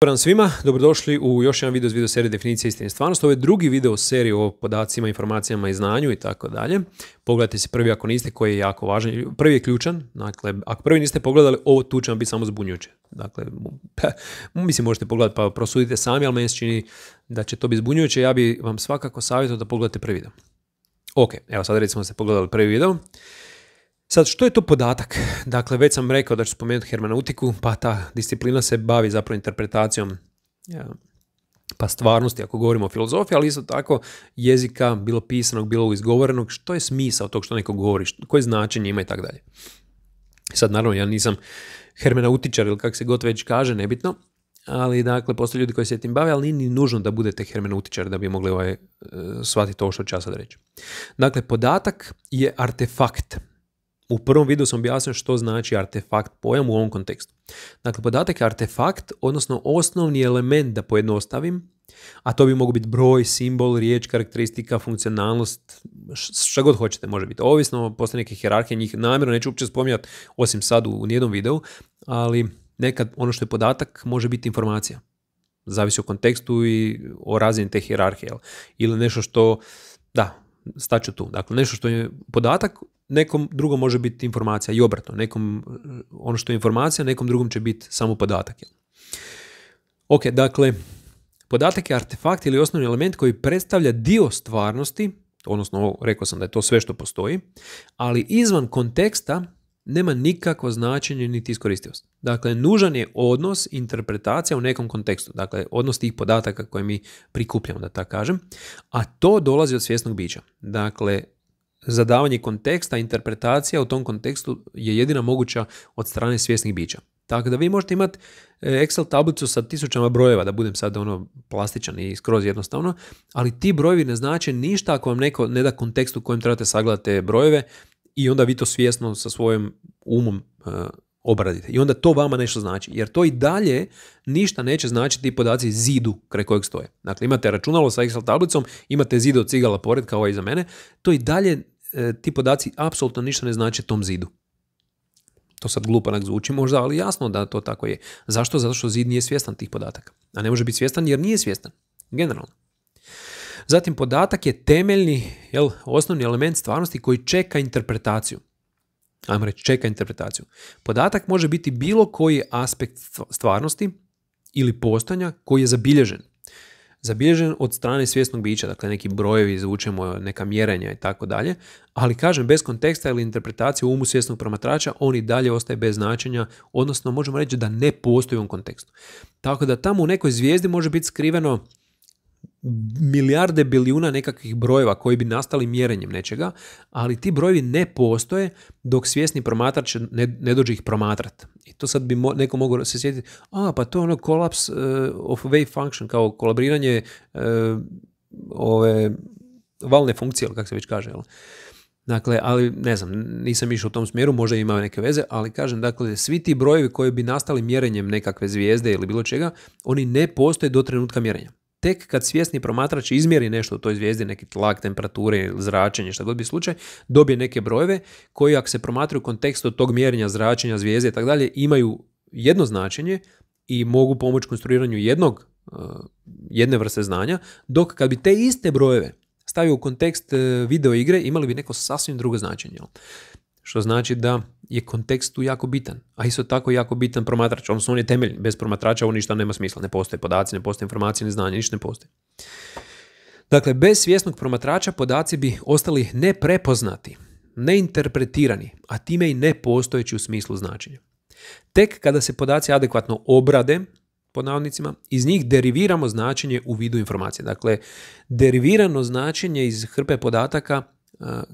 Dobar svima, dobrodošli u još jedan video iz video serije Definicija istine stvarnost. Ovo je drugi video seriji o podacima, informacijama i znanju i tako dalje. Pogledajte si prvi ako niste, koji je jako važan. Prvi je ključan, dakle, ako prvi niste pogledali, ovo tu će vam biti samo zbunjujuće. Dakle, mislim možete pogledati pa prosudite sami, ali meni se čini da će to biti zbunjujuće. Ja bi vam svakako savjetovao da pogledate prvi video. Ok, evo sad recimo ste pogledali prvi video. Sad, što je to podatak? Dakle, već sam rekao da ću spomenuti hermeneutiku, pa ta disciplina se bavi zapravo interpretacijom pa stvarnosti, ako govorimo o filozofiji, ali isto tako jezika, bilo pisanog, bilo izgovorenog, što je smisao tog što neko govori, koje značenje ima i tako dalje. Sad, naravno, ja nisam hermeneutičar ili kako se god već kaže, nebitno, ali dakle, postoje ljudi koji se tim bave, ali nije ni nužno da budete hermeneutičar da bi mogli ovaj, eh, shvatiti ovo što ću ja sad reći. Dakle, podatak je artefakt, u prvom videu sam objasnio što znači artefakt pojam u ovom kontekstu. Dakle, podatak je artefakt, odnosno osnovni element da pojednostavim, a to bi mogu biti broj, simbol, riječ, karakteristika, funkcionalnost, što god hoćete može biti. Ovisno, postoje neke hjerarhije, njih namjerno neću uopće spominjati, osim sad u nijednom videu, ali nekad ono što je podatak može biti informacija. Zavisi o kontekstu i o razini te hjerarhije. Ili nešto što, da, staću tu. Dakle, nešto što je podatak, nekom drugom može biti informacija i obratno. Nekom, e, ono što je informacija, nekom drugom će biti samo podatak. Ok, dakle, podatak je artefakt ili osnovni element koji predstavlja dio stvarnosti, odnosno rekao sam da je to sve što postoji, ali izvan konteksta nema nikakvo značenje niti iskoristivost. Dakle, nužan je odnos, interpretacija u nekom kontekstu. Dakle, odnos tih podataka koje mi prikupljamo, da tako kažem. A to dolazi od svjesnog bića. Dakle, za davanje konteksta, interpretacija u tom kontekstu je jedina moguća od strane svjesnih bića. Tako da vi možete imati e, Excel tablicu sa tisućama brojeva, da budem sad ono plastičan i skroz jednostavno, ali ti brojevi ne znače ništa ako vam neko ne da kontekst u kojem trebate sagledati te brojeve i onda vi to svjesno sa svojim umom e, obradite. I onda to vama nešto znači. Jer to i dalje ništa neće značiti ti podaci zidu kraj kojeg stoje. Dakle, imate računalo sa Excel tablicom, imate zidu od cigala pored kao i za mene. To i dalje E, ti podaci apsolutno ništa ne znače tom zidu. To sad glupanak zvuči možda, ali jasno da to tako je. Zašto? Zato što zid nije svjestan tih podataka. A ne može biti svjestan jer nije svjestan. Generalno. Zatim podatak je temeljni, jel, osnovni element stvarnosti koji čeka interpretaciju. Ajmo reći, čeka interpretaciju. Podatak može biti bilo koji aspekt stvarnosti ili postanja koji je zabilježen zabilježen od strane svjesnog bića, dakle neki brojevi izvučemo, neka mjerenja i tako dalje, ali kažem, bez konteksta ili interpretacije u umu svjesnog promatrača, on i dalje ostaje bez značenja, odnosno možemo reći da ne postoji u ovom kontekstu. Tako da tamo u nekoj zvijezdi može biti skriveno milijarde bilijuna nekakvih brojeva koji bi nastali mjerenjem nečega, ali ti brojevi ne postoje dok svjesni promatrač ne, ne dođe ih promatrat. I to sad bi neko mogao se sjetiti, a pa to je ono kolaps e, of wave function, kao kolabriranje e, ove valne funkcije, kako se već kaže. Jel? Dakle, ali ne znam, nisam išao u tom smjeru, možda ima neke veze, ali kažem, dakle, svi ti brojevi koji bi nastali mjerenjem nekakve zvijezde ili bilo čega, oni ne postoje do trenutka mjerenja tek kad svjesni promatrač izmjeri nešto u toj zvijezdi, neki tlak, temperature, zračenje, što god bi slučaj, dobije neke brojeve koji ako se promatraju u kontekstu tog mjerenja zračenja zvijezde i tako dalje, imaju jedno značenje i mogu pomoći konstruiranju jednog, eh, jedne vrste znanja, dok kad bi te iste brojeve stavio u kontekst eh, video igre, imali bi neko sasvim drugo značenje što znači da je kontekst tu jako bitan. A isto tako jako bitan promatrač, odnosno on je temelj. Bez promatrača ovo ništa nema smisla. Ne postoje podaci, ne postoje informacije, ne znanje, ništa ne postoji. Dakle, bez svjesnog promatrača podaci bi ostali neprepoznati, neinterpretirani, a time i nepostojeći u smislu značenja. Tek kada se podaci adekvatno obrade, pod iz njih deriviramo značenje u vidu informacije. Dakle, derivirano značenje iz hrpe podataka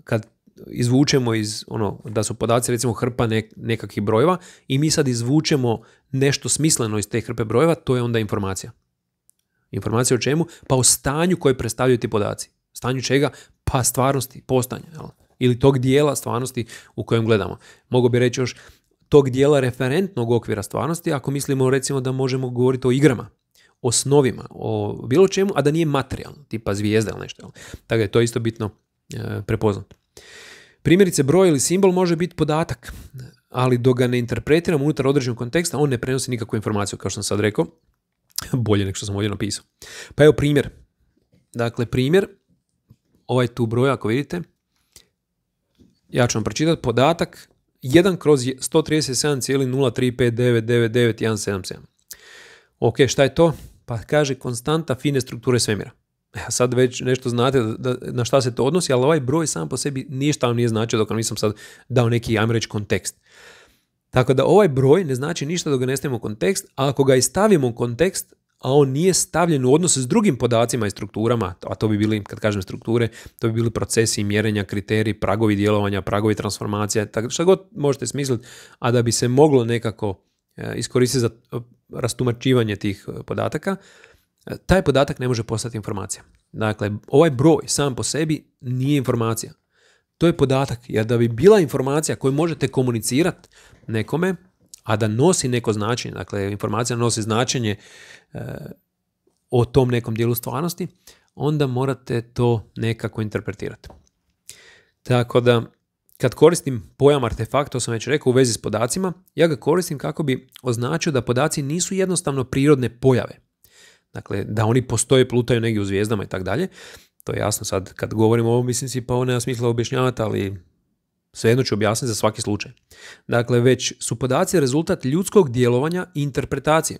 kad izvučemo iz, ono, da su podaci recimo hrpa nek, nekakvih brojeva i mi sad izvučemo nešto smisleno iz te hrpe brojeva, to je onda informacija. Informacija o čemu? Pa o stanju koje predstavljaju ti podaci. Stanju čega? Pa stvarnosti, postanja. Jel? Ili tog dijela stvarnosti u kojem gledamo. Mogu bi reći još tog dijela referentnog okvira stvarnosti, ako mislimo recimo da možemo govoriti o igrama, o snovima, o bilo čemu, a da nije materijalno, tipa zvijezda ili nešto. Tako je to isto bitno e, Primjerice, broj ili simbol može biti podatak, ali dok ga ne interpretiramo unutar određenog konteksta, on ne prenosi nikakvu informaciju, kao što sam sad rekao. Bolje nego što sam ovdje napisao. Pa evo primjer. Dakle, primjer, ovaj tu broj, ako vidite, ja ću vam pročitati podatak 1 kroz 137,035999177. Ok, šta je to? Pa kaže konstanta fine strukture svemira sad već nešto znate da, na šta se to odnosi, ali ovaj broj sam po sebi ništa vam nije značio dok vam nisam sad dao neki, ajmo reći, kontekst. Tako da ovaj broj ne znači ništa dok ga ne stavimo u kontekst, a ako ga i stavimo u kontekst, a on nije stavljen u odnosu s drugim podacima i strukturama, a to bi bili, kad kažem strukture, to bi bili procesi mjerenja, kriteriji, pragovi djelovanja, pragovi transformacija, tako šta god možete smisliti, a da bi se moglo nekako e, iskoristiti za e, rastumačivanje tih e, podataka, E, taj podatak ne može postati informacija. Dakle, ovaj broj sam po sebi nije informacija. To je podatak, jer da bi bila informacija koju možete komunicirati nekome, a da nosi neko značenje, dakle informacija nosi značenje e, o tom nekom dijelu stvarnosti, onda morate to nekako interpretirati. Tako da, kad koristim pojam artefakt, to sam već rekao u vezi s podacima, ja ga koristim kako bi označio da podaci nisu jednostavno prirodne pojave, Dakle, da oni postoje, plutaju negdje u zvijezdama i tako dalje. To je jasno sad kad govorimo o ovom, mislim si pa ovo nema smisla objašnjavati, ali svejedno ću objasniti za svaki slučaj. Dakle, već su podaci rezultat ljudskog djelovanja i interpretacije.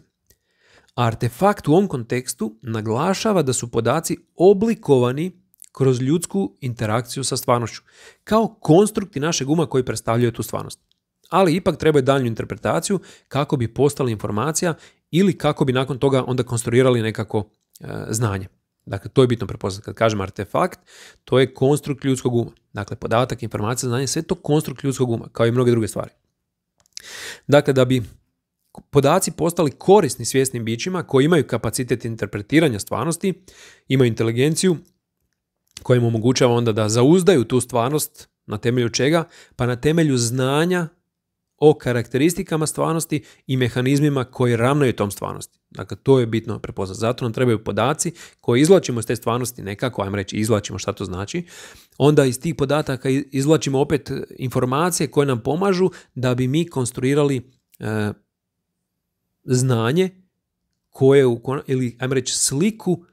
Artefakt u ovom kontekstu naglašava da su podaci oblikovani kroz ljudsku interakciju sa stvarnošću, kao konstrukti našeg uma koji predstavljaju tu stvarnost. Ali ipak trebaju daljnju interpretaciju kako bi postala informacija ili kako bi nakon toga onda konstruirali nekako e, znanje. Dakle, to je bitno prepoznati. Kad kažem artefakt, to je konstrukt ljudskog uma. Dakle, podatak, informacija, znanje, sve to konstrukt ljudskog uma, kao i mnoge druge stvari. Dakle, da bi podaci postali korisni svjesnim bićima koji imaju kapacitet interpretiranja stvarnosti, imaju inteligenciju koja im omogućava onda da zauzdaju tu stvarnost na temelju čega? Pa na temelju znanja o karakteristikama stvarnosti i mehanizmima koji ravnaju tom stvarnosti. Dakle, to je bitno prepoznati. Zato nam trebaju podaci koje izvlačimo iz te stvarnosti nekako, ajmo reći izvlačimo šta to znači. Onda iz tih podataka izvlačimo opet e, informacije koje nam pomažu da bi mi konstruirali e, znanje koje, ili ajmo reći sliku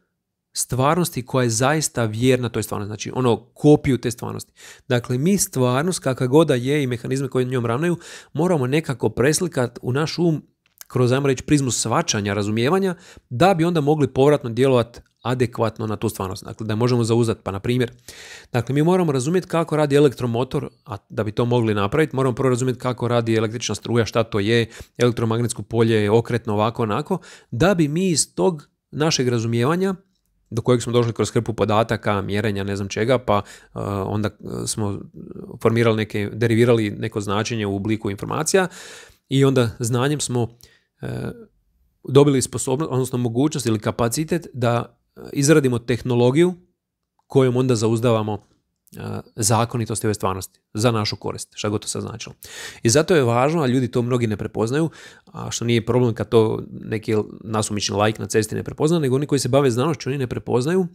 stvarnosti koja je zaista vjerna toj stvarnosti, znači ono kopiju te stvarnosti. Dakle, mi stvarnost kakva god je i mehanizme koji njom ravnaju, moramo nekako preslikati u naš um kroz, ajmo reći, prizmu svačanja, razumijevanja, da bi onda mogli povratno djelovati adekvatno na tu stvarnost. Dakle, da možemo zauzati, pa na primjer, dakle, mi moramo razumjeti kako radi elektromotor, a da bi to mogli napraviti, moramo prvo razumjeti kako radi električna struja, šta to je, elektromagnetsko polje, okretno, ovako, onako, da bi mi iz tog našeg razumijevanja do kojeg smo došli kroz hrpu podataka, mjerenja, ne znam čega, pa eh, onda eh, smo formirali neke, derivirali neko značenje u obliku informacija i onda znanjem smo eh, dobili sposobnost, odnosno mogućnost ili kapacitet da izradimo tehnologiju kojom onda zauzdavamo zakonitosti ove stvarnosti za našu korist, šta god to sad značilo. I zato je važno, a ljudi to mnogi ne prepoznaju, a što nije problem kad to neki nasumični lajk na cesti ne prepozna, nego oni koji se bave znanošću, oni ne prepoznaju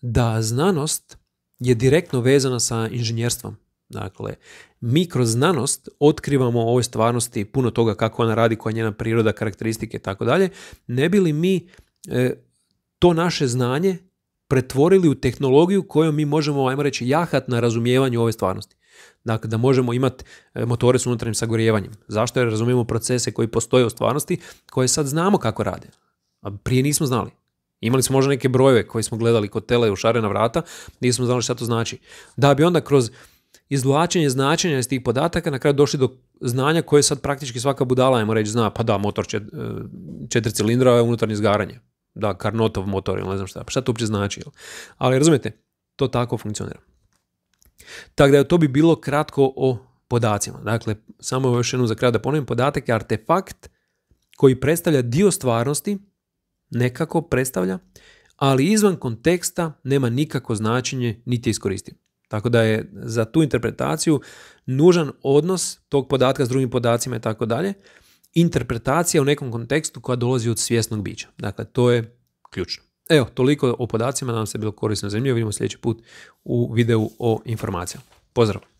da znanost je direktno vezana sa inženjerstvom. Dakle, mi kroz znanost otkrivamo ovoj stvarnosti puno toga kako ona radi, koja je njena priroda, karakteristike i tako dalje. Ne bi li mi e, to naše znanje pretvorili u tehnologiju kojom mi možemo, ajmo reći, jahat na razumijevanju ove stvarnosti. Dakle, da možemo imati e, motore s unutarnjim sagorijevanjem. Zašto? Jer razumijemo procese koji postoje u stvarnosti, koje sad znamo kako rade. A prije nismo znali. Imali smo možda neke brojeve koje smo gledali kod tele u šarena vrata, nismo znali šta to znači. Da bi onda kroz izvlačenje značenja iz tih podataka na kraju došli do znanja koje sad praktički svaka budala, ajmo reći, zna, pa da, motor će e, četiri cilindra je unutarnje izgaranje da, Karnotov motor ili ne znam šta, pa šta to uopće znači. Ali razumijete, to tako funkcionira. Tako da to bi bilo kratko o podacima. Dakle, samo još jednom za kraj da ponovim, podatak je artefakt koji predstavlja dio stvarnosti, nekako predstavlja, ali izvan konteksta nema nikako značenje niti iskoristi. iskoristiv. Tako da je za tu interpretaciju nužan odnos tog podatka s drugim podacima i tako dalje interpretacija u nekom kontekstu koja dolazi od svjesnog bića. Dakle, to je ključno. Evo, toliko o podacima, nam se bilo korisno zanimljivo. Vidimo sljedeći put u videu o informacijama. Pozdrav!